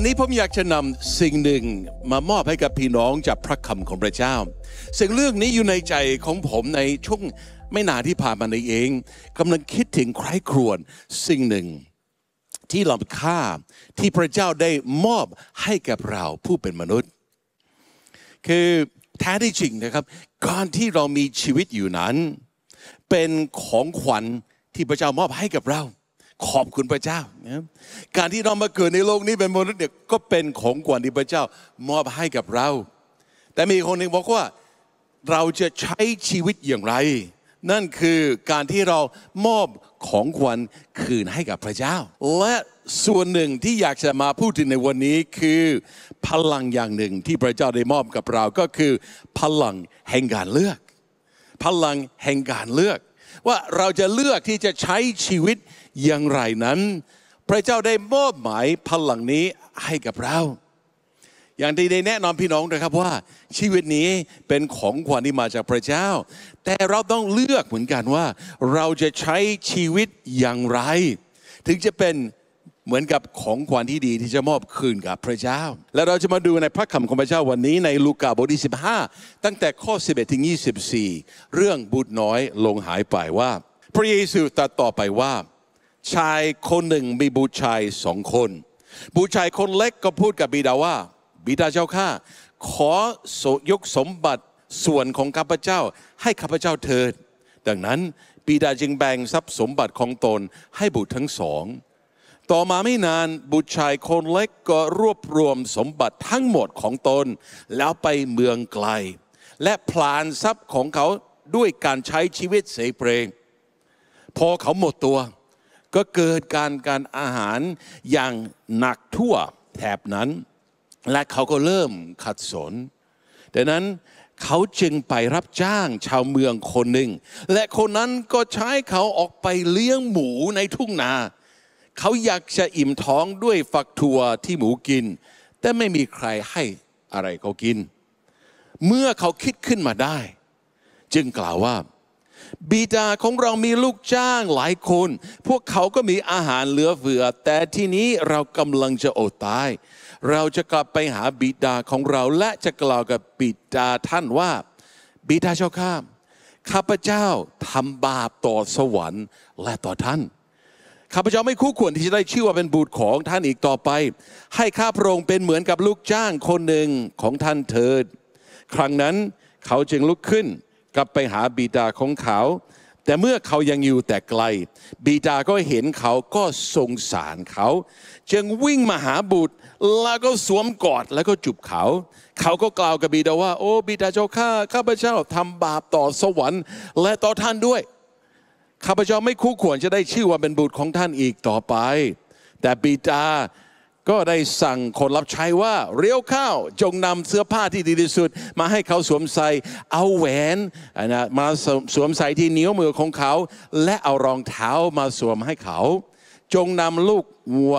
วันนี้ผมอยากจะนำสิ่งหนึ่งมามอบให้กับพี่น้องจากพระคำของพระเจ้าสิ่งเรื่องนี้อยู่ในใจของผมในช่วงไม่นานที่ผ่านมานเองกำลังคิดถึงใครครวนสิ่งหนึ่งที่ล้ำค่าที่พระเจ้าได้มอบให้กับเราผู้เป็นมนุษย์ คือแท้ที่จริงนะครับการที่เรามีชีวิตอยู่นั้น เป็นของขวัญที่พระเจ้ามอบให้กับเราขอบคุณพระเจ้า การที่เรามา เกิดในโลกนี้เป็นมนุษย์เนี่ยก็เป็นของขวัญที่พระเจ้า มอบให้กับเรา แต่มีคนหนึ่งบอกว่าเราจะใช้ชีวิตอย่างไร นั่นคือการที่เรามอบของขวัญคืนให้กับพระเจ้า และส่วนหนึ่งที่อยากจะมาพูดถึงในวันนี้คือพลังอย่างหนึ่งที่พระเจ้าได้มอบกับเรา ก็คือ พลังแห่งการเลือก พลังแห่งการเลือกว่าเราจะเลือกที่จะใช้ชีวิตอย่างไรนั้น พระเจ้าได้มอบหมายพลังนี้ให้กับเรา อย่างที่ได้แนะนำพี่น้องนะครับว่า ชีวิตนี้เป็นของขวัญที่มาจากพระเจ้า แต่เราต้องเลือกเหมือนกันว่า เราจะใช้ชีวิตอย่างไร ถึงจะเป็นเหมือนกับของขวัญที่ดีที่จะมอบคืนกับพระเจ้า และเราจะมาดูในพระคำของพระเจ้าวันนี้ในลูกาบทที่15 ตั้งแต่ข้อ 11 ถึง 24 เรื่องบุตรน้อยลงหายไปว่า พระเยซูตรัสต่อไปว่า ชายคนหนึ่งมีบุตรชายสองคน บุตรชายคนเล็กก็พูดกับบิดาว่า บิดาเจ้าข้าขอยกสมบัติส่วนของข้าพเจ้าให้ข้าพเจ้าเถิด ดังนั้นบิดาจึงแบ่งทรัพย์สมบัติของตนให้บุตรทั้งสองต่อมาไม่นานบุตรชายคนเล็กก็รวบรวมสมบัติทั้งหมดของตน แล้วไปเมืองไกล และพลานทรัพย์ของเขาด้วยการใช้ชีวิตเสเปรพอเขาหมดตัว ก็เกิดการการอาหารอย่างหนักทั่วแถบนั้น และเขาก็เริ่มขัดสนดังนั้นเขาจึงไปรับจ้างชาวเมืองคนหนึ่ง และคนนั้นก็ใช้เขาออกไปเลี้ยงหมูในทุ่งนาเขาอยากจะอิ่มท้องด้วยฝักถั่วที่หมูกิน แต่ไม่มีใครให้อะไรเขากิน เมื่อเขาคิดขึ้นมาได้ จึงกล่าวว่าบิดาของเรามีลูกจ้างหลายคน พวกเขาก็มีอาหารเหลือเฟือ แต่ที่นี้เรากำลังจะอดตาย เราจะกลับไปหาบิดาของเราและจะกล่าวกับบิดาท่านว่าบิดาเจ้าข้าข้าพเจ้าทำบาปต่อสวรรค์และต่อท่านข้าพเจ้าไม่คู่ควรที่จะได้ชื่อว่าเป็นบุตรของท่านอีกต่อไป ให้ข้าพระองค์เป็นเหมือนกับลูกจ้างคนหนึ่งของท่านเถิด ครั้งนั้นเขาจึงลุกขึ้นกลับไปหาบิดาของเขา แต่เมื่อเขายังอยู่แต่ไกลบิดาก็เห็นเขาก็สงสารเขา จึงวิ่งมาหาบุตรแล้วก็สวมกอดแล้วก็จุบเขา เขาก็กล่าวกับบิดาว่าโอ้บิดาเจ้าข้าข้าพเจ้าทำบาปต่อสวรรค์และต่อท่านด้วยข้าพเจ้าไม่คู่ควรจะได้ชื่อว่าเป็นบุตรของท่านอีกต่อไป แต่บิดาก็ได้สั่งคนรับใช้ว่าเรียวข้าวจงนำเสื้อผ้าที่ดีที่สุด มาให้เขาสวมใส่ เอาแหวนนะมาสวมใส่ที่นิ้วมือของเขา และเอารองเท้ามาสวมให้เขา จงนำลูกวัว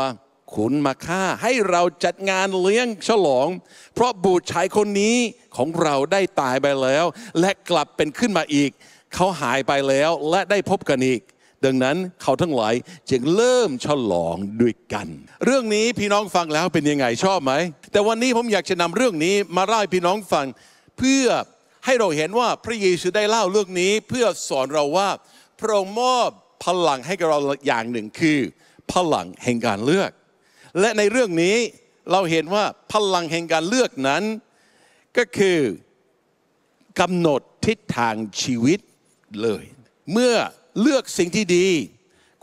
ขุนมาฆ่า ให้เราจัดงานเลี้ยงฉลอง เพราะบุตรชายคนนี้ของเราได้ตายไปแล้ว และกลับเป็นขึ้นมาอีกเขาหายไปแล้วและได้พบกันอีก ดังนั้นเขาทั้งหลายจึงเริ่มฉลองด้วยกัน เรื่องนี้พี่น้องฟังแล้วเป็นยังไงชอบไหมแต่วันนี้ผมอยากจะนำเรื่องนี้ มาเล่าให้พี่น้องฟังเพื่อให้เราเห็นว่าพระเยซูได้เล่าเรื่องนี้ เพื่อสอนเราว่า พระองค์มอบพลังให้กับเราอย่างหนึ่งคือ พลังแห่งการเลือก และในเรื่องนี้เราเห็นว่าพลังแห่งการเลือกนั้นก็คือกำหนดทิศทางชีวิตเลยเมื่อเลือกสิ่งที่ดี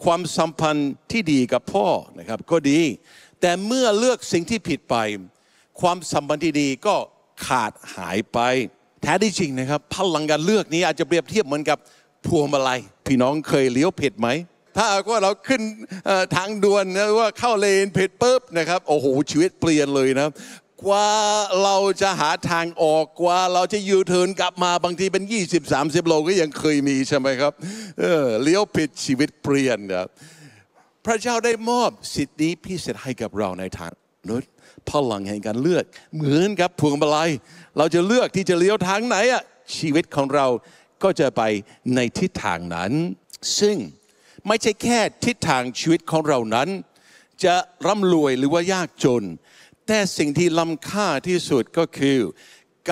ความสัมพันธ์ที่ดีกับพ่อนะครับก็ดี แต่เมื่อเลือกสิ่งที่ผิดไป ความสัมพันธ์ที่ดีก็ขาดหายไปแท้ที่จริงนะครับ พลังการเลือกนี้อาจจะเปรียบเทียบเหมือนกับพวงมาลัย พี่น้องเคยเลี้ยวผิดไหมถ้าว่าเราขึ้นทางด่วนนะว่าเข้าเลนผิดปุ๊บนะครับโอ้โหชีวิตเปลี่ยนเลยนะกว่าเราจะหาทางออกกว่าเราจะยูเทิร์นกลับมาบางทีเป็น 20 30โลก็ยังเคยมีใช่ไหมครับเออเลี้ยวผิดชีวิตเปลี่ยนครับพระเจ้าได้มอบสิทธิพิเศษให้กับเราในทางนุษย์พลังแห่งการเลือก เหมือนกับพวงมาลัย เราจะเลือกที่จะเลี้ยวทางไหนอ่ะชีวิตของเราก็จะไปในทิศทางนั้น ซึ่งไม่ใช่แค่ทิศทางชีวิตของเรานั้น จะร่ำรวยหรือว่ายากจนแต่สิ่งที่ล้ำค่าที่สุดก็คือ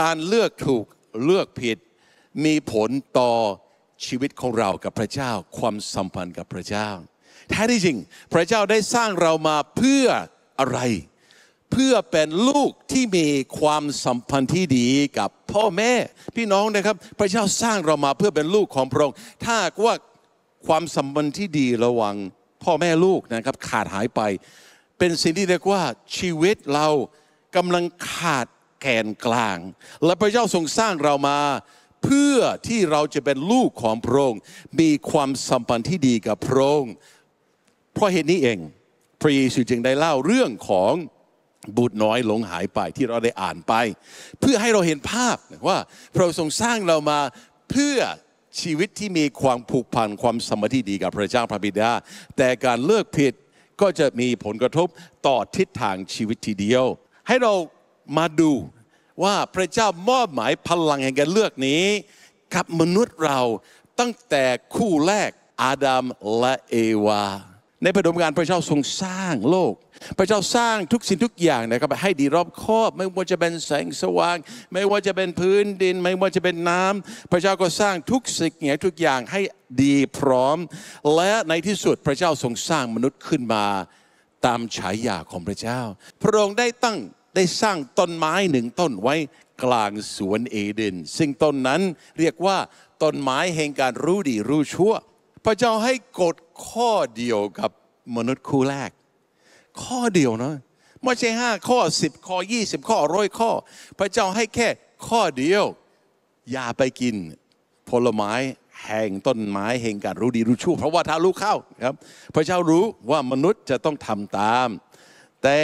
การเลือกถูกเลือกผิด มีผลต่อชีวิตของเรากับพระเจ้าความสัมพันธ์กับพระเจ้า แท้ที่จริงพระเจ้าได้สร้างเรามาเพื่ออะไร เพื่อเป็นลูกที่มีความสัมพันธ์ที่ดีกับพ่อแม่พี่น้องนะครับ พระเจ้าสร้างเรามาเพื่อเป็นลูกของพระองค์ ถ้าว่าความสัมพันธ์ที่ดีระหว่างพ่อแม่ลูกนะครับขาดหายไปเป็นสิ่งที่เรียกว่าชีวิตเรากำลังขาดแกนกลาง และพระเจ้าทรงสร้างเรามาเพื่อที่เราจะเป็นลูกของพระองค์มีความสัมพันธ์ที่ดีกับพระองค์เพราะเหตุนี้เองพระเยซูจึงได้เล่าเรื่องของบุตรน้อยหลงหายไปที่เราได้อ่านไป เพื่อให้เราเห็นภาพว่าพระองค์ทรงสร้างเรามาเพื่อชีวิตที่มีความผูกพันความสมพันธ์ที่ดีกับพระเจ้าพระบิดา แต่การเลิกผิดก็จะมีผลกระทบต่อทิศทางชีวิตทีเดียว ให้เรามาดูว่าพระเจ้ามอบหมายพลังแห่งการเลือกนี้ กับมนุษย์เราตั้งแต่คู่แรกอาดัมและเอวาในพระดมการพระเจ้าทรงสร้างโลก พระเจ้าสร้างทุกสิ่งทุกอย่างนะครับให้ดีรอบครอบ ไม่ว่าจะเป็นแสงสว่าง ไม่ว่าจะเป็นพื้นดินไม่ว่าจะเป็นน้ำ พระเจ้าก็สร้างทุกสิ่งนี่ยทุกอย่างให้ดีพร้อม และในที่สุดพระเจ้าทรงสร้างมนุษย์ขึ้นมาตามฉายาของพระเจ้า พระองค์ได้ตั้งได้สร้างต้นไม้หนึ่งต้นไว้กลางสวนเอเดนซึ่งต้นนั้นเรียกว่าต้นไม้แห่งการรู้ดีรู้ชั่ว พระเจ้าให้กฎข้อเดียวกับมนุษย์คู่แรก ข้อเดียวนะไม่ใช่ห้า ข้อสิบข้อยี่สิบข้อร้อยข้อ พระเจ้าให้แค่ข้อเดียว อย่าไปกินผลไม้แห่งต้นไม้แห่งการรู้ดีรู้ชั่วเพราะว่าถ้ารู้เข้าครับพระเจ้ารู้ว่ามนุษย์จะต้องทำตาม แต่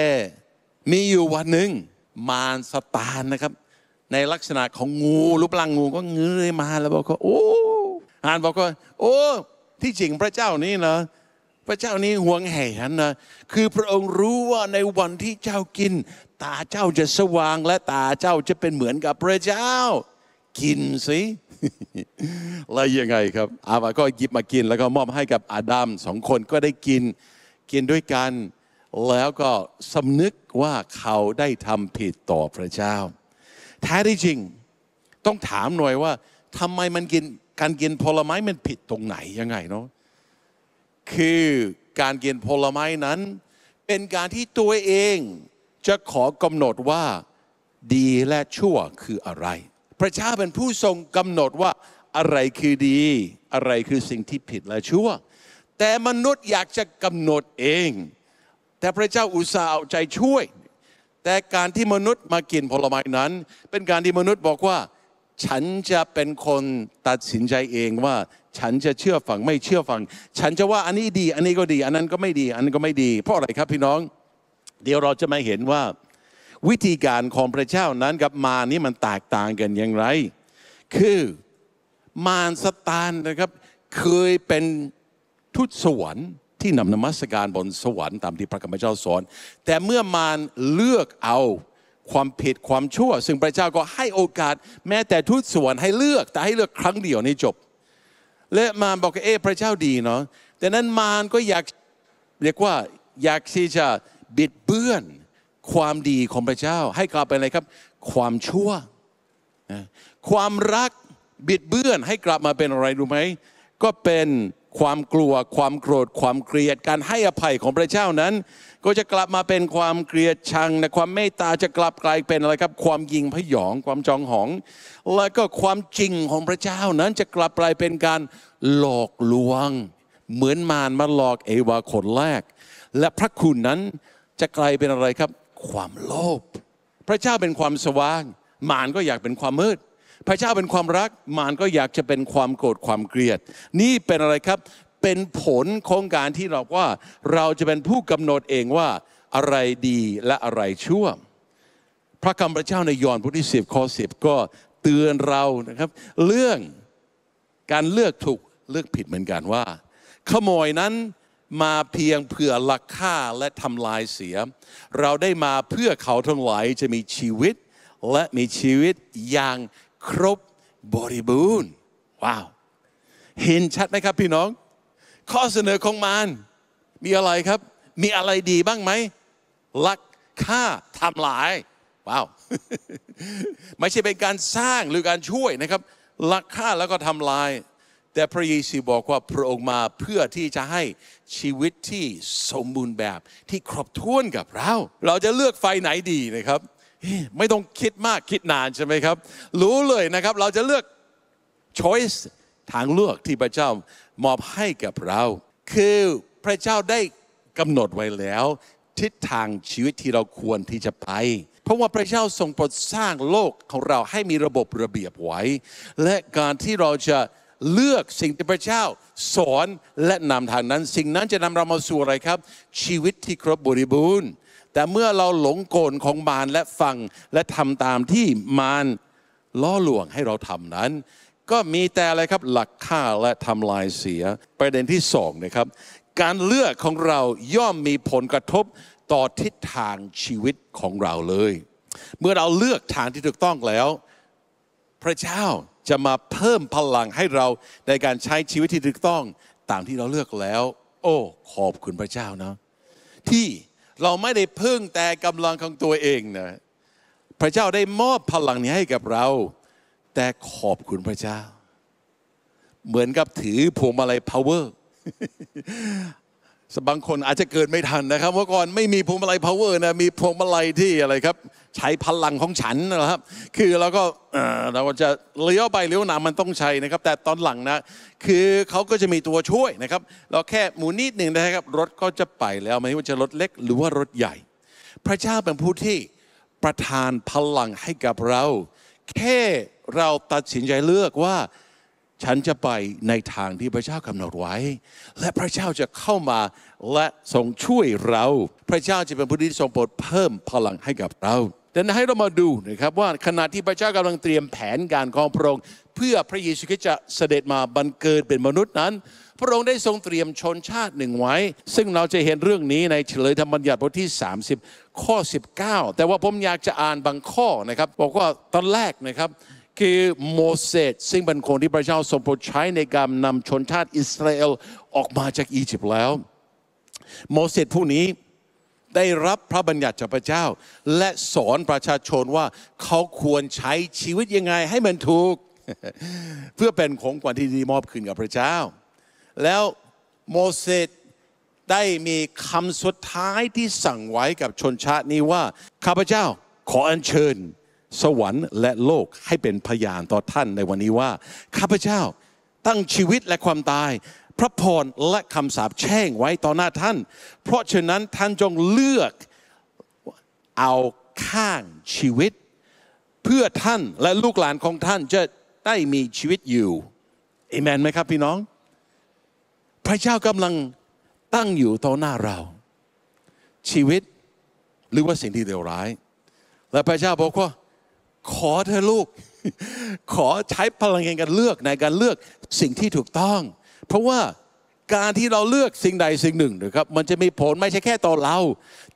มีอยู่วันหนึ่งมารสตานนะครับ ในลักษณะของงู รูปร่างงูก็เงยมาแล้วบอกว่าโอ้อ่านบอกว่าโอ้ที่จริงพระเจ้านี้นะ พระเจ้านี้ห่วงแหนนะคือพระองค์รู้ว่าในวันที่เจ้ากิน ตาเจ้าจะสว่างและตาเจ้าจะเป็นเหมือนกับพระเจ้า กินสิแล้วยังไงครับ อาวาก็หยิบมากิน แล้วก็มอบให้กับอาดัมสองคนก็ได้กิน กินด้วยกัน แล้วก็สำนึกว่าเขาได้ทำผิดต่อพระเจ้า แท้ที่จริงต้องถามหน่อยว่าทำไมมันกินการกินผลไม้มันผิดตรงไหนยังไงเนาะ คือการกินผลไม้นั้น เป็นการที่ตัวเองจะขอกำหนดว่าดีและชั่วคืออะไร พระเจ้าเป็นผู้ทรงกำหนดว่าอะไรคือดีอะไรคือสิ่งที่ผิดและชั่ว แต่มนุษย์อยากจะกำหนดเอง แต่พระเจ้าอุตส่าห์เอาใจช่วย แต่การที่มนุษย์มากินผลไม้นั้น เป็นการที่มนุษย์บอกว่าฉันจะเป็นคนตัดสินใจเองว่า ฉันจะเชื่อฟังไม่เชื่อฟัง ฉันจะว่าอันนี้ดี อันนี้ก็ดี อันนั้นก็ไม่ดี อันนั้นก็ไม่ดีเพราะอะไรครับพี่น้อง เดี๋ยวเราจะมาเห็นว่าวิธีการของพระเจ้านั้นกับมานี่มันแตกต่างกันอย่างไร คือมารสตานนะครับ เคยเป็นทุตสวรรค์ที่นำนมัสการบนสวรรค์ตามที่พระคัมภีร์เจ้าสอน แต่เมื่อมารเลือกเอาความผิดความชั่ว ซึ่งพระเจ้าก็ให้โอกาสแม้แต่ทุกส่วนให้เลือกแต่ให้เลือกครั้งเดียวนี่จบ และมารบอกเอพระเจ้าดีเนาะแต่นั้นมารก็อยากเรียกว่า อยากที่จะบิดเบือนความดีของพระเจ้า ให้กลายเป็นอะไรครับ ความชั่วความรักบิดเบือนให้กลับมาเป็นอะไรรู้ไหมก็เป็นความกลัวความโกรธความเกลียดการให้อภัยของพระเจ้านั้นก็จะกลับมาเป็นความเกลียดชังนะความเมตตาจะกลับกลายเป็นอะไรครับ ความยิงพยองความจองหอง แล้วก็ความจริงของพระเจ้านั้นจะกลับกลายเป็นการหลอกลวง เหมือนมารมาหลอกเอวาคนแรก และพระคุณนั้นจะกลายเป็นอะไรครับ ความโลภพระเจ้าเป็นความสว่างมารก็อยากเป็นความมืด พระเจ้าเป็นความรักมารก็อยากจะเป็นความโกรธความเกลียดนี่เป็นอะไรครับเป็นผลของการที่เราว่าเราจะเป็นผู้กำหนดเองว่าอะไรดีและอะไรชั่ว พระคำพระเจ้าในยอห์นบทที่สิบข้อสิบก็เตือนเรานะครับ เรื่องการเลือกถูกเลือกผิดเหมือนกันว่า ขโมยนั้นมาเพียงเพื่อลักฆ่าและทำลายเสีย เราได้มาเพื่อเขาทั้งหลายจะมีชีวิตและมีชีวิตอย่างครบบริบูรณ์ ว้าวเห็นชัดไหมครับพี่น้องข้อเสนอของมารมีอะไรครับ มีอะไรดีบ้างไหมลักฆ่าทำลายว้าวไม่ใช่เป็นการสร้างหรือการช่วยนะครับลักฆ่าแล้วก็ทำลาย แต่พระเยซูบอกว่าพระองค์มาเพื่อที่จะให้ชีวิตที่สมบูรณ์แบบที่ครบถ้วนกับเรา เราจะเลือกไฟไหนดีนะครับ ไม่ต้องคิดมากคิดนานใช่ไหมครับ รู้เลยนะครับเราจะเลือก choice ทางเลือกที่พระเจ้ามอบให้กับเรา คือพระเจ้าได้กำหนดไว้แล้ว ทิศทางชีวิตที่เราควรที่จะไป เพราะว่าพระเจ้าทรงโปรดสร้างโลกของเราให้มีระบบระเบียบไว้ และการที่เราจะเลือกสิ่งที่พระเจ้าสอนและนำทางนั้น สิ่งนั้นจะนำเรามาสู่อะไรครับ ชีวิตที่ครบบริบูรณ์ แต่เมื่อเราหลงโกลของมารและฟังและทำตามที่มารล่อลวงให้เราทำนั้นก็มีแต่อะไรครับหลักค่าและทำลายเสียประเด็นที่สองนะครับ การเลือกของเราย่อมมีผลกระทบต่อทิศทางชีวิตของเราเลย เมื่อเราเลือกทางที่ถูกต้องแล้ว พระเจ้าจะมาเพิ่มพลังให้เราในการใช้ชีวิตที่ถูกต้อง ตามที่เราเลือกแล้ว โอ้ขอบคุณพระเจ้านะที่เราไม่ได้พึ่งแต่กำลังของตัวเองนะพระเจ้าได้มอบพลังนี้ให้กับเราแต่ขอบคุณพระเจ้า เหมือนกับถือพวงมาลัยพาวเวอร์บางคนอาจจะเกิดไม่ทันนะครับเมื่อก่อนไม่มีพวงมาลัยพาวเวอร์นะมีพวงมาลัยที่อะไรครับ ใช้พลังของฉันนะครับ คือเราก็เราก็จะเลี้ยวไปเลี้ยวหนามันต้องใช้นะครับ แต่ตอนหลังนะคือเขาก็จะมีตัวช่วยนะครับ เราแค่หมุนนิดหนึ่งนะครับ รถก็จะไปแล้วไม่ว่าจะรถเล็กหรือว่ารถใหญ่ พระเจ้าเป็นผู้ที่ประทานพลังให้กับเราแค่เราตัดสินใจเลือกว่า ฉันจะไปในทางที่พระเจ้ากำหนดไว้ และพระเจ้าจะเข้ามาและทรงช่วยเรา พระเจ้าจะเป็นผู้ที่ทรงโปรดเพิ่มพลังให้กับเรา แต่ให้เรามาดูนะครับว่าขณะที่พระเจ้ากำลังเตรียมแผนการของพระองค์เพื่อพระเยซูคริสต์จะเสด็จมาบังเกิดเป็นมนุษย์นั้นพระองค์ได้ทรงเตรียมชนชาติหนึ่งไว้ ซึ่งเราจะเห็นเรื่องนี้ในเฉลยธรรมบัญญัติบทที่ 30 ข้อ 19 แต่ว่าผมอยากจะอ่านบางข้อนะครับบอกว่าตอนแรกนะครับ คือโมเสส ซึ่งเป็นคนที่พระเจ้าทรงโปรดใช้ในการนำชนชาติอิสราเอลออกมาจากอียิปต์แล้ว โมเสสผู้นี้ได้รับพระบัญญัติจากพระเจ้า และสอนประชาชนว่า เขาควรใช้ชีวิตยังไงให้มันถูกเพื่อเป็นของขวัญที่ดีมอบคืนกับพระเจ้าแล้วโมเสสได้มีคำสุดท้ายที่สั่งไว้กับชนชาตินี้ว่าข้าพเจ้าขออัญเชิญสวรรค์ และโลกให้เป็นพยานต่อท่านในวันนี้ว่าข้าพเจ้าตั้งชีวิตและความตาย พระพรและคำสาปแช่งไว้ต่อหน้าท่าน เพราะฉะนั้นท่านจงเลือกเอาข้างชีวิต เพื่อท่านและลูกหลานของท่านจะได้มีชีวิตอยู่เอเมนไหมครับพี่น้องระเจ้ากำลังตั้งอยู่ต่อหน้าเรา ชีวิตหรือว่าสิ่งที่เลวร้าย และพระเจ้าบอกว่าขอเธอลูก ขอใช้พลังงานการเลือกในการเลือกสิ่งที่ถูกต้อง เพราะว่าการที่เราเลือกสิ่งใดสิ่งหนึ่งนะครับมันจะมีผลไม่ใช่แค่ต่อเรา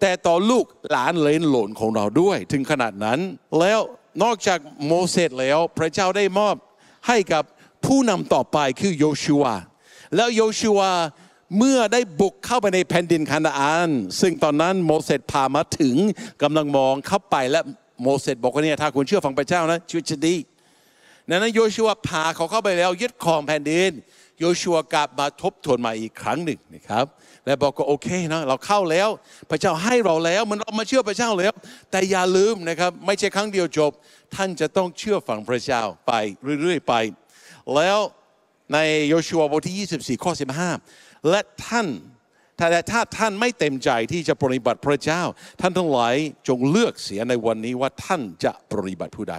แต่ต่อลูกหลานเลนหลนของเราด้วย ถึงขนาดนั้นแล้วนอกจากโมเสสแล้ว พระเจ้าได้มอบให้กับผู้นำต่อไปคือโยชูวาแล้วโยชูวาเมื่อได้บุกเข้าไปในแผ่นดินคานาอันซึ่งตอนนั้นโมเสสพามาถึง กำลังมองเข้าไปและโมเสสบอกว่าเนี่ยถ้าคุณเชื่อฟังพระเจ้านะชีวิตจะดีนั้นโยชูวาพาเขาเข้าไปแล้วยึดครองแผ่นดินโยชูวากลับมาทบทวนมาอีกครั้งหนึ่งนะครับ และบอกก็โอเคนะเราเข้าแล้วพระเจ้าให้เราแล้วมันเรามาเชื่อพระเจ้าแล้วแต่อย่าลืมนะครับไม่ใช่ครั้งเดียวจบท่านจะต้องเชื่อฟังพระเจ้าไป เรื่อย ๆ ไปแล้วในโยชัวบทที่24ข้อ15และท่านแต่ถ้าท่านไม่เต็มใจที่จะปฏิบัติพระเจ้า ท่านทั้งหลายจงเลือกเสียในวันนี้ว่าท่านจะปฏิบัติผู้ใด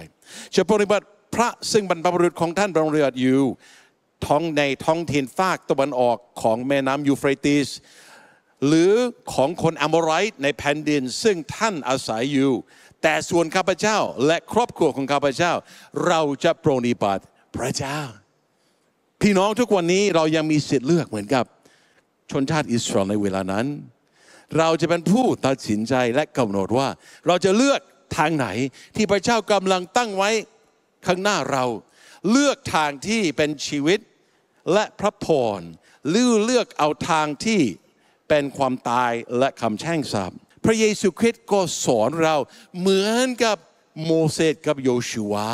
จะปฏิบัติ พระซึ่งบรรพบุรุษของท่านบังเรดอยู่ ท้องในท้องถิ่นฟากตะวันออกของแม่น้ำยูเฟรติสหรือของคนอัมอรไรต์ในแผ่นดินซึ่งท่านอาศัยอยู่ แต่ส่วนข้าพเจ้าและครอบครัวของข้าพเจ้า เราจะปรนิบัติพระเจ้าพี่น้องทุกวันนี้เรายังมีสิทธิ์เลือกเหมือนกับชนชาติอิสราเอลในเวลานั้น เราจะเป็นผู้ตัดสินใจและกำหนดว่า เราจะเลือกทางไหนที่พระเจ้ากำลังตั้งไว้ข้างหน้าเราเลือกทางที่เป็นชีวิตและพระพรหรือเลือกเอาทางที่เป็นความตายและคำแช่งสาปพระเยซูคริสต์ก็สอนเราเหมือนกับโมเสสกับโยชูวา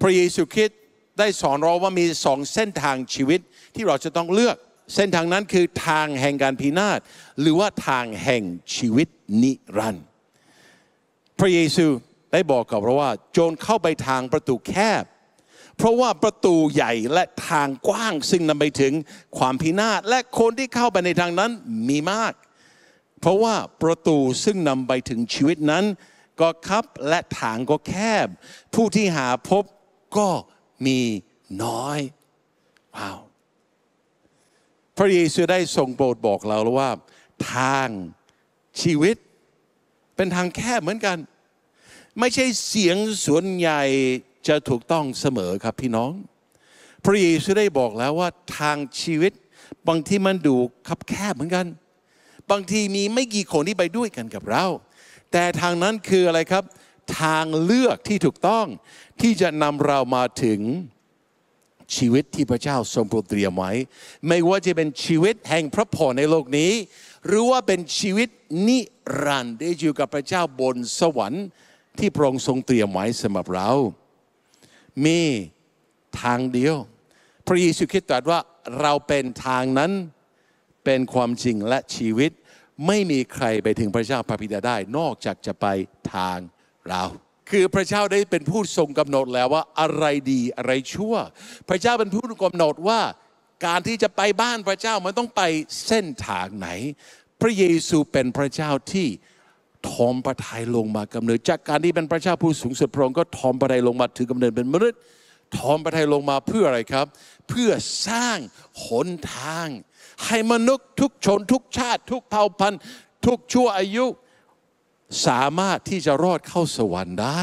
พระเยซูคริสต์ได้สอนเราว่ามีสอง เส้นทางชีวิตที่เราจะต้องเลือก เส้นทางนั้นคือทางแห่งการพินาศหรือว่าทางแห่งชีวิตนิรันดร์พระเยซูได้บอกกับเราว่าโจรเข้าไปทางประตูแคบ เพราะว่าประตูใหญ่และทางกว้างซึ่งนำไปถึงความพินาศและคนที่เข้าไปในทางนั้นมีมาก เพราะว่าประตูซึ่งนำไปถึงชีวิตนั้น ก็คับและทางก็แคบ ผู้ที่หาพบก็มีน้อยว้าว พระเยซูได้ทรงโปรดบอกเราแล้วว่า ทางชีวิต เป็นทางแคบเหมือนกัน ไม่ใช่เสียงส่วนใหญ่จะถูกต้องเสมอครับพี่น้อง พระเยซูได้บอกแล้วว่า ทางชีวิต บางที่มันดูคับแคบเหมือนกัน บางทีมีไม่กี่คนที่ไปด้วยกันกับเรา แต่ทางนั้นคืออะไรครับทางเลือกที่ถูกต้องที่จะนำเรามาถึงชีวิตที่พระเจ้าทรงโปรดเตรียมไว้ไม่ว่าจะเป็นชีวิตแห่งพระพรในโลกนี้ หรือว่าเป็นชีวิตนิรันดร์ได้อยู่กับพระเจ้าบนสวรรค์ ที่พระองค์ทรงเตรียมไว้สำหรับเรา มีทางเดียว พระเยซูคริสต์ตรัสว่าเราเป็นทางนั้นเป็นความจริงและชีวิตไม่มีใครไปถึงพระเจ้าพระบิดาได้ นอกจากจะไปทางเราคือพระเจ้าได้เป็นผู้ทรงกำหนดแล้วว่าอะไรดีอะไรชั่ว พระเจ้าเป็นผู้กำหนดว่าการที่จะไปบ้านพระเจ้ามันต้องไปเส้นทางไหน พระเยซูเป็นพระเจ้าที่ทอมประทายลงมากำเนิดจากการที่เป็นพระเจ้าผู้สูงสุดพระองค์ก็ทอมประทายลงมาถือกำเนิดเป็นมนุษย์ทอมประทายลงมาเพื่ออะไรครับ เพื่อสร้างหนทาง ให้มนุษย์ ทุกชน ทุกชาติ ทุกเผ่าพันธุ์ ทุกชั่วอายุสามารถที่จะรอดเข้าสวรรค์ได้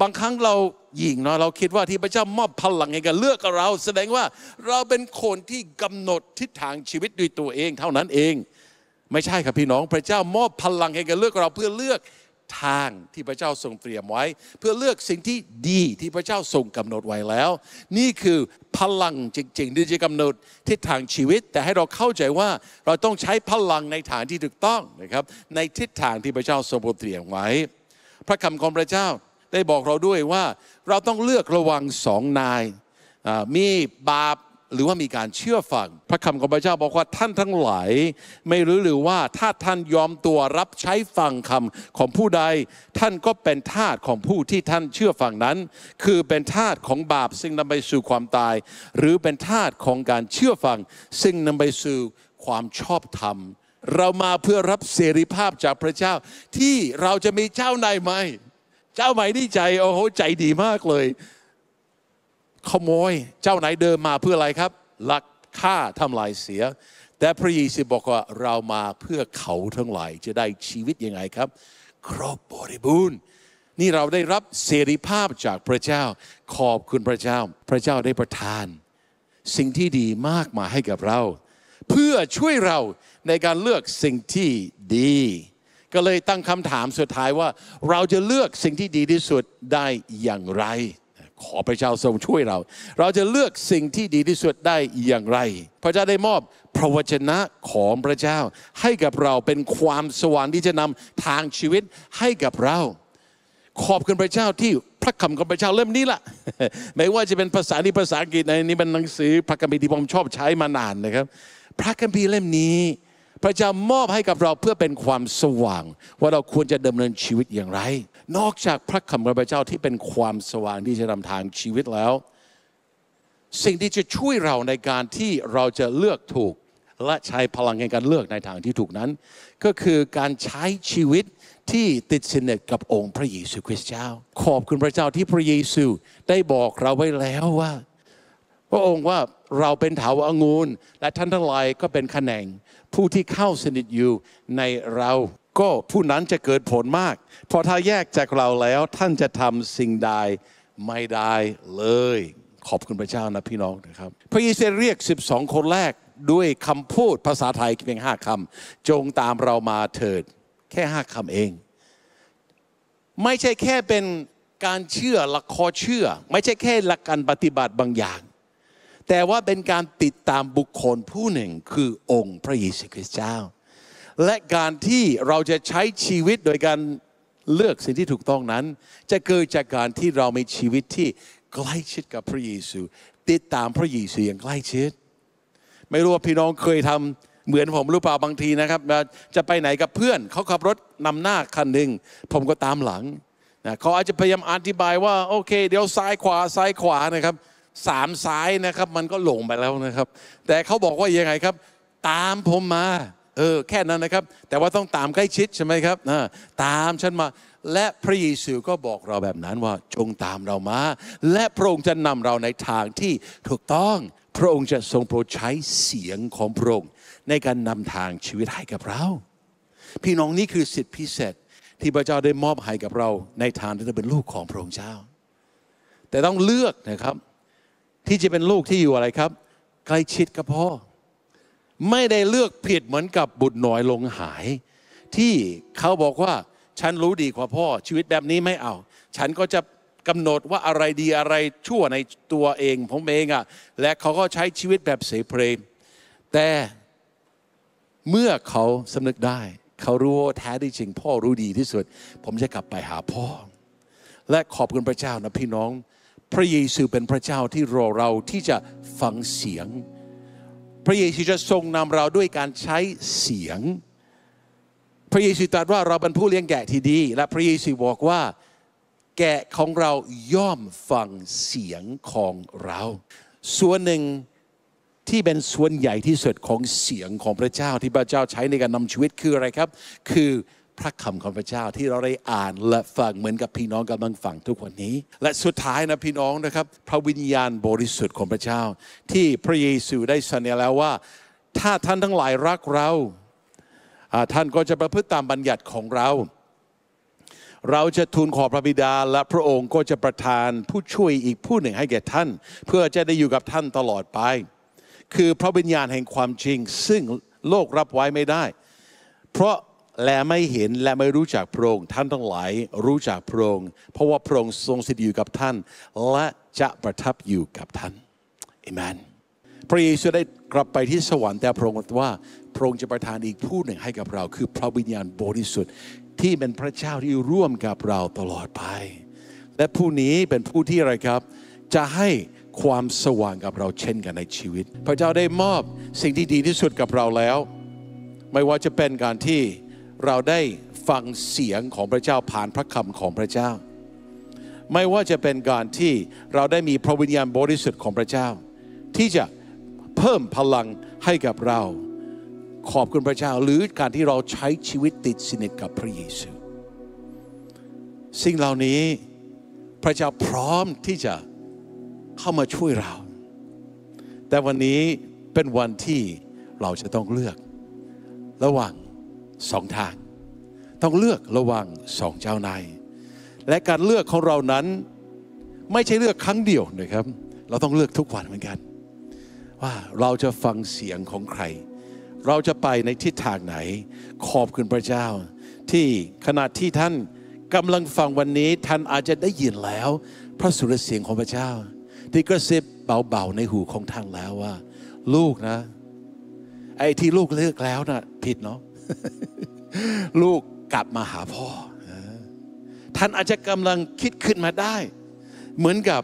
บางครั้งเราหยิงเนาะเราคิดว่าที่พระเจ้ามอบพลังให้กับเลือกเรา แสดงว่าเราเป็นคนที่กำหนดทิศทางชีวิตด้วยตัวเองเท่านั้นเอง ไม่ใช่ครับพี่น้อง พระเจ้ามอบพลังให้กับเลือกเราเพื่อเลือกทางที่พระเจ้าทรงเตรียมไว้ เพื่อเลือกสิ่งที่ดีที่พระเจ้าทรงกำหนดไว้แล้ว นี่คือพลังจริงๆ ที่จะกำหนด ทิศทางชีวิต แต่ให้เราเข้าใจว่าเราต้องใช้พลังในทางที่ถูกต้องนะครับในทิศทางที่พระเจ้าทรงเตรียมไว้ พระคำของพระเจ้าได้บอกเราด้วยว่าเราต้องเลือกระวังสองนายมีบาปหรือว่ามีการเชื่อฟังพระคำของพระเจ้าบอกว่าท่านทั้งหลาย ไม่รู้หรือว่าถ้าท่านยอมตัวรับใช้ฟังคำของผู้ใด ท่านก็เป็นทาสของผู้ที่ท่านเชื่อฟังนั้น คือเป็นทาสของบาปซึ่งนำไปสู่ความตายหรือเป็นทาสของการเชื่อฟัง ซึ่งนำไปสู่ความชอบธรรมเรามาเพื่อรับเสรีภาพจากพระเจ้า ที่เราจะมีเจ้าในไหม เจ้าใหม่นี่ใจโอ้โห ใจดีมากเลยขโมยเจ้าไหนเดินมาเพื่ออะไรครับลักฆ่าทำลายเสีย แต่พระเยซูบอกว่าเรามาเพื่อเขาทั้งหลายจะได้ชีวิตยังไงครับ ครบบริบูรณ์ นี่เราได้รับเสรีภาพจากพระเจ้าขอบคุณพระเจ้า พระเจ้าได้ประทาน สิ่งที่ดีมากมายให้กับเรา เพื่อช่วยเราในการเลือกสิ่งที่ดี ก็เลยตั้งคำถามสุดท้ายว่าเราจะเลือกสิ่งที่ดีที่สุดได้อย่างไรขอพระเจ้าทรงช่วยเรา เราจะเลือกสิ่งที่ดีที่สุดได้อย่างไร พระเจ้าได้มอบ พระวจนะของพระเจ้า ให้กับเราเป็นความสว่างที่จะนำทางชีวิตให้กับเรา ขอบคุณพระเจ้าที่พระคำของพระเจ้าเล่มนี้ละไม่ว่าจะเป็นภาษาที่ภาษาอังกฤษในนี้มันหนังสือพระคัมภีร์ที่ผมชอบใช้มานานนะครับ พระคัมภีร์เล่มนี้ พระเจ้ามอบให้กับเราเพื่อเป็นความสว่าง ว่าเราควรจะดำเนินชีวิตอย่างไรนอกจากพระคำของพระเจ้าที่เป็นความสว่างที่จะนำทางชีวิตแล้ว สิ่งที่จะช่วยเราในการที่เราจะเลือกถูก และใช้พลังในการเลือกในทางที่ถูกนั้น ก็คือการใช้ชีวิตที่ติดสนิทกับองค์พระเยซูคริสต์เจ้า ขอบคุณพระเจ้าที่พระเยซูได้บอกเราไว้แล้วว่า พระองค์ว่าเราเป็นเถาวรงูลและท่านทั้งหลายก็เป็นขแขนงผู้ที่เข้าสนิทอยู่ในเราก็ผู้นั้นจะเกิดผลมาก พอถ้าแยกจากเราแล้วท่านจะทำสิ่งใดไม่ได้เลย ขอบคุณพระเจ้านะพี่น้องนะครับ พระเยซูเรียก 12 คนแรกด้วยคำพูดภาษาไทยเพียงห้าคำจงตามเรามาเถิด แค่ห้าคำเอง ไม่ใช่แค่เป็นการเชื่อหลักคอเชื่อ ไม่ใช่แค่หลักการปฏิบัติบางอย่าง แต่ว่าเป็นการติดตามบุคคลผู้หนึ่งคือองค์พระเยซูคริสต์เจ้าและการที่เราจะใช้ชีวิตโดยการเลือกสิ่งที่ถูกต้องนั้น จะเกิดจากการที่เรามีชีวิตที่ใกล้ชิดกับพระเยซูติดตามพระเยซูอย่างใกล้ชิดไม่รู้ว่าพี่น้องเคยทำเหมือนผมรู้เปล่าบางทีนะครับ จะไปไหนกับเพื่อน เขาขับรถนำหน้าคันหนึ่งผมก็ตามหลังนะเขาอาจจะพยายามอธิบายว่าโอเคเดี๋ยวซ้ายขวาซ้ายขวานะครับสามซ้ายนะครับ มันก็หลงไปแล้วนะครับ แต่เขาบอกว่ายังไงครับ ตามผมมาเออแค่นั้นนะครับ แต่ว่าต้องตามใกล้ชิดใช่ไหมครับตามฉันมา และพระเยซูก็บอกเราแบบนั้นว่าจงตามเรามา และพระองค์จะนำเราในทางที่ถูกต้องพระองค์จะทรงโปรดใช้เสียงของพระองค์ ในการนำทางชีวิตให้กับเราพี่น้องนี่คือสิทธิพิเศษที่พระเจ้าได้มอบให้กับเรา ในทางที่จะเป็นลูกของพระองค์เจ้า แต่ต้องเลือกนะครับ ที่จะเป็นลูกที่อยู่อะไรครับใกล้ชิดกับพ่อไม่ได้เลือกผิดเหมือนกับบุตรน้อยลงหาย ที่เขาบอกว่าฉันรู้ดีกว่าพ่อชีวิตแบบนี้ไม่เอา ฉันก็จะกำหนดว่าอะไรดีอะไรชั่วในตัวเอง ผมเองอะ่ะและเขาก็ใช้ชีวิตแบบเสเพลแต่เมื่อเขาสำนึกได้ เขารู้ว่าแท้ที่จริง พ่อรู้ดีที่สุด ผมจะกลับไปหาพ่อ และขอบคุณพระเจ้านะพี่น้อง พระเยซูเป็นพระเจ้าที่รอเราที่จะฟังเสียงพระเยซูจะทรงนำเราด้วยการใช้เสียง พระเยซูตรัสว่าเราเป็นผู้เลี้ยงแกะที่ดี และพระเยซูบอกว่าแกะของเราย่อมฟังเสียงของเรา ส่วนหนึ่งที่เป็นส่วนใหญ่ที่สุดของเสียงของพระเจ้าที่พระเจ้าใช้ในการนำชีวิตคืออะไรครับคือพระคำของพระเจ้าที่เราได้อ่านและฟังเหมือนกับพี่น้องกำลังฟังทุกวันนี้ และสุดท้ายนะพี่น้องนะครับ พระวิญญาณบริสุทธิ์ของพระเจ้า ที่พระเยซูได้สัญญาแล้วว่า ถ้าท่านทั้งหลายรักเราท่านก็จะประพฤติตามบัญญัติของเรา เราจะทูลขอพระบิดา และพระองค์ก็จะประทาน ผู้ช่วยอีกผู้หนึ่งให้แก่ท่าน เพื่อจะได้อยู่กับท่านตลอดไป คือพระวิญญาณแห่งความจริง ซึ่งโลกรับไว้ไม่ได้ เพราะและไม่เห็นและไม่รู้จักพระองค์ท่านทั้งหลายรู้จักพระองค์เพราะว่าพระองค์ทรงสถิตอยู่กับท่าน และจะประทับอยู่กับท่านเอเมน พระเยซูได้กลับไปที่สวรรค์แต่พระองค์ว่าพระองค์จะประทานอีกผู้หนึ่งให้กับเรา คือพระวิญญาณบริสุทธิ์ ที่เป็นพระเจ้าที่ร่วมกับเราตลอดไป และผู้นี้เป็นผู้ที่อะไรครับ จะให้ความสว่างกับเราเช่นกันในชีวิต พระเจ้าได้มอบสิ่งที่ดีที่สุดกับเราแล้ว ไม่ว่าจะเป็นการที่เราได้ฟังเสียงของพระเจ้าผ่านพระคำของพระเจ้า ไม่ว่าจะเป็นการที่เราได้มีพระวิญญาณบริสุทธิ์ของพระเจ้า ที่จะเพิ่มพลังให้กับเราขอบคุณพระเจ้าหรือการที่เราใช้ชีวิตติดสนิทกับพระเยซู สิ่งเหล่านี้พระเจ้าพร้อมที่จะเข้ามาช่วยเรา แต่วันนี้เป็นวันที่เราจะต้องเลือกระหว่างสองทาง ต้องเลือกระหว่างสองเจ้านายและการเลือกของเรานั้น ไม่ใช่เลือกครั้งเดียวนะครับ เราต้องเลือกทุกวันเหมือนกัน ว่าเราจะฟังเสียงของใคร เราจะไปในทิศทางไหน ขอบคุณพระเจ้า ที่ขณะที่ท่านกำลังฟังวันนี้ ท่านอาจจะได้ยินแล้ว พระสุรเสียงของพระเจ้า ที่กระซิบเบาๆในหูของท่านแล้วว่า ลูกนะ ไอ้ที่ลูกเลือกแล้วนะ่ะผิดเนาะลูกกลับมาหาพ่อ ท่านอาจจะกำลังคิดขึ้นมาได้ เหมือนกับ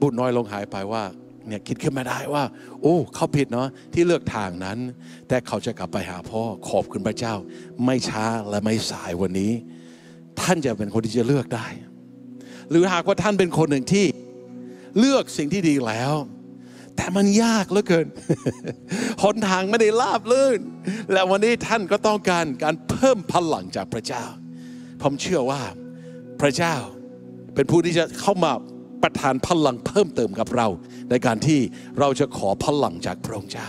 บุตรน้อยลงหายไปว่า เนี่ยคิดขึ้นมาได้ว่า โอ้เขาผิดเนาะที่เลือกทางนั้น แต่เขาจะกลับไปหาพ่อ ขอบคุณพระเจ้า ไม่ช้าและไม่สายวันนี้ ท่านจะเป็นคนที่จะเลือกได้ หรือหากว่าท่านเป็นคนหนึ่งที่ เลือกสิ่งที่ดีแล้วแต่มันยากเหลือ เกิน หนทางไม่ได้ลาบลื่น และวันนี้ท่านก็ต้องการการเพิ่มพลังจากพระเจ้า ผมเชื่อว่าพระเจ้าเป็นผู้ที่จะเข้ามาประทานพลังเพิ่มเติมกับเรา ในการที่เราจะขอพลังจากพระองค์เจ้า